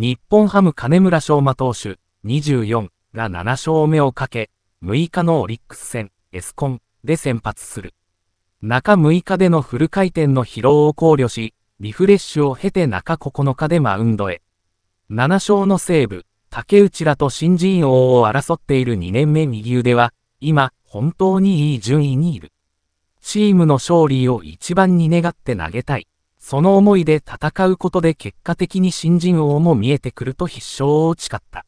日本ハム金村昌磨投手24が7勝目をかけ、6日のオリックス戦、エスコンで先発する。中6日でのフル回転の疲労を考慮し、リフレッシュを経て中9日でマウンドへ。7勝の西武、竹内らと新人王を争っている2年目右腕は、今、本当にいい順位にいる。チームの勝利を一番に願って投げたい。その思いで戦うことで結果的に新人王も見えてくると必勝を誓った。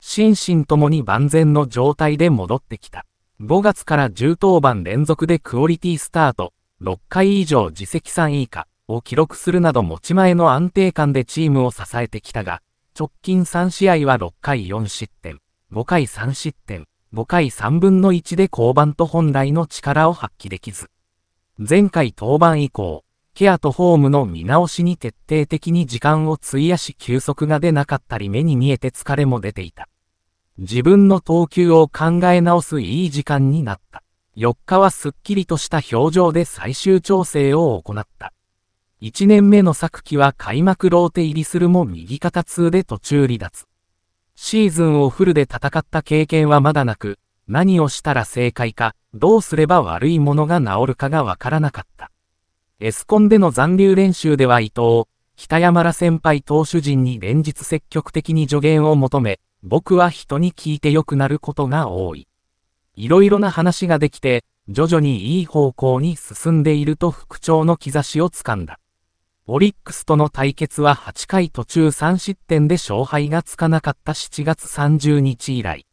心身ともに万全の状態で戻ってきた。5月から10登板連続でクオリティスタート、6回以上自責3以下を記録するなど持ち前の安定感でチームを支えてきたが、直近3試合は6回4失点、5回3失点、5回3分の1で降板と本来の力を発揮できず。前回登板以降、ケアとホームの見直しに徹底的に時間を費やし休息が出なかったり目に見えて疲れも出ていた。自分の投球を考え直すいい時間になった。4日はすっきりとした表情で最終調整を行った。1年目の昨季は開幕ローテ入りするも右肩痛で途中離脱。シーズンをフルで戦った経験はまだなく、何をしたら正解か、どうすれば悪いものが治るかがわからなかった。エスコンでの残留練習では伊藤、北山ら先輩投手陣に連日積極的に助言を求め、僕は人に聞いて良くなることが多い。いろいろな話ができて、徐々にいい方向に進んでいると復調の兆しをつかんだ。オリックスとの対決は8回途中3失点で勝敗がつかなかった7月30日以来。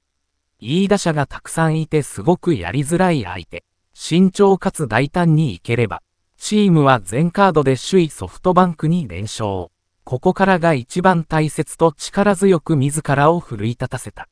いい打者がたくさんいてすごくやりづらい相手。慎重かつ大胆にいければ。チームは全カードで首位ソフトバンクに連勝。ここからが一番大切と力強く自らを奮い立たせた。